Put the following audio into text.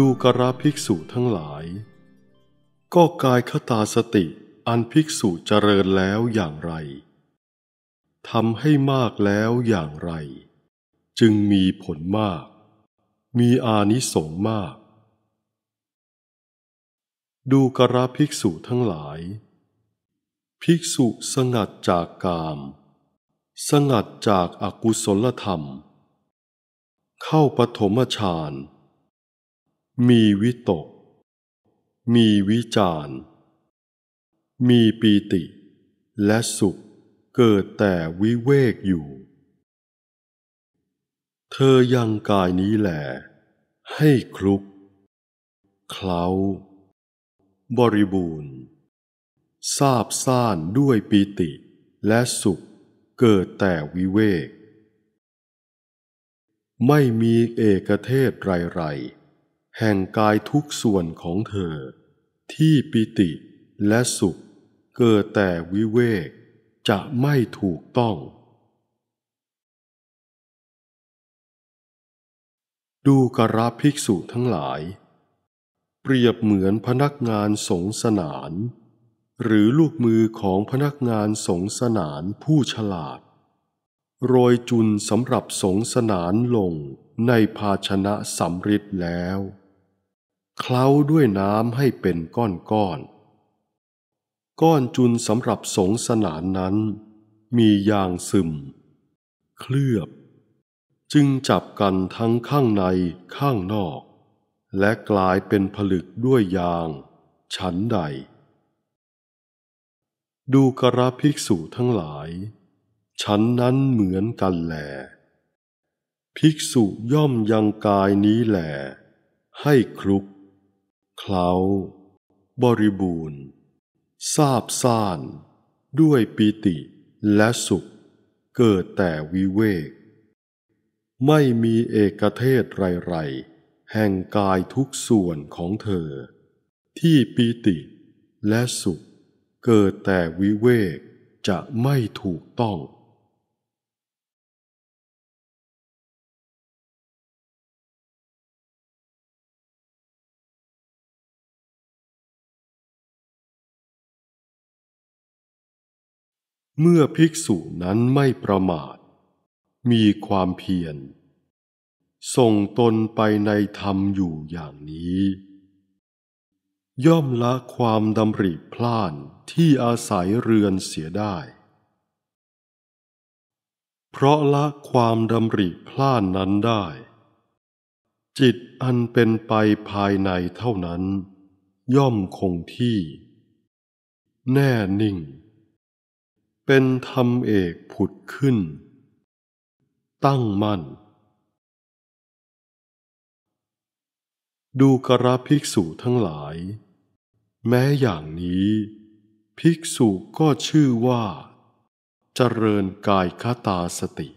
ดูกระภิกษุทั้งหลาย ก็กายคตาสติอันภิกษุเจริญแล้วอย่างไร ทำให้มากแล้วอย่างไร จึงมีผลมาก มีอานิสงมาก ดูกระภิกษุทั้งหลาย ภิกษุสงัดจากกาม สงัดจากอากุศลธรรม เข้าปฐมฌานมีวิตก มีวิจารมีปีติ และสุขเกิดแต่วิเวกอยู่ เธอยังกายนี้แหละให้คลุกเคล้า บริบูรณ์ ทราบซ่านด้วยปีติและสุขเกิดแต่วิเวก ไม่มีเอกเทศไรๆแห่งกายทุกส่วนของเธอที่ปิติและสุขเกิดแต่วิเวกจะไม่ถูกต้อง ดูกราภิกษุทั้งหลาย เปรียบเหมือนพนักงานสงสนาน หรือลูกมือของพนักงานสงสนานผู้ฉลาดโรยจุนสำหรับสงสนานลงในภาชนะสำริดแล้วเคล้าด้วยน้ำให้เป็นก้อนก้อน ก้อนจุนสำหรับสงสนานนั้น มียางซึม เคลือบ จึงจับกันทั้งข้างในข้างนอก และกลายเป็นผลึกด้วยยาง ฉันใด ดูกระภิกษุทั้งหลาย ฉันนั้นเหมือนกันแหลภิกษุย่อมยังกายนี้แหลให้คลุกเคล้าบริบูรณ์ ทราบซ่าน ด้วยปิติและสุขเกิดแต่วิเวก ไม่มีเอกเทศไรๆ แห่งกายทุกส่วนของเธอ ที่ปิติและสุขเกิดแต่วิเวกจะไม่ถูกต้องเมื่อภิกษุนั้นไม่ประมาท มีความเพียร ส่งตนไปในธรรมอยู่อย่างนี้ ย่อมละความดำริพล่าน ที่อาศัยเรือนเสียได้ เพราะละความดำริพล่านนั้นได้ จิตอันเป็นไปภายในเท่านั้น ย่อมคงที่ แน่นิ่งเป็นธรรมเอกผุดขึ้น ตั้งมั่น ดูกระภิกษุทั้งหลาย แม้อย่างนี้ ภิกษุก็ชื่อว่า เจริญกายคตาสติ